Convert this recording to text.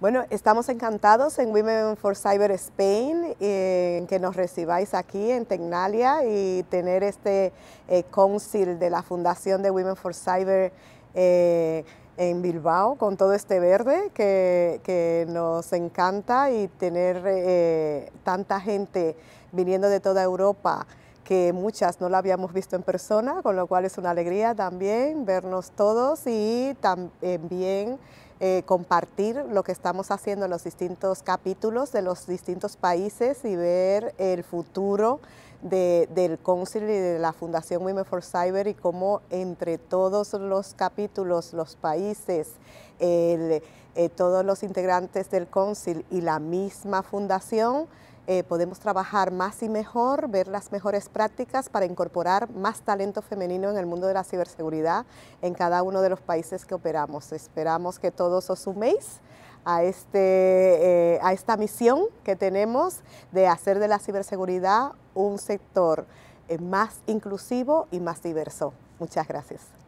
Bueno, estamos encantados en Women for Cyber Spain, eh, que nos recibáis aquí en Tecnalia y tener este eh, council de la Fundación de Women for Cyber eh, en Bilbao con todo este verde que, que nos encanta y tener eh, tanta gente viniendo de toda Europa que muchas no la habíamos visto en persona, con lo cual es una alegría también vernos todos y también eh, compartir lo que estamos haciendo en los distintos capítulos de los distintos países y ver el futuro del Council y de la Fundación Women for Cyber y cómo entre todos los capítulos, los países, eh, todos los integrantes del Council y la misma fundación, eh, podemos trabajar más y mejor, ver las mejores prácticas para incorporar más talento femenino en el mundo de la ciberseguridad en cada uno de los países que operamos. Esperamos que todos os suméis a, este, eh, a esta misión que tenemos de hacer de la ciberseguridad un sector eh, más inclusivo y más diverso. Muchas gracias.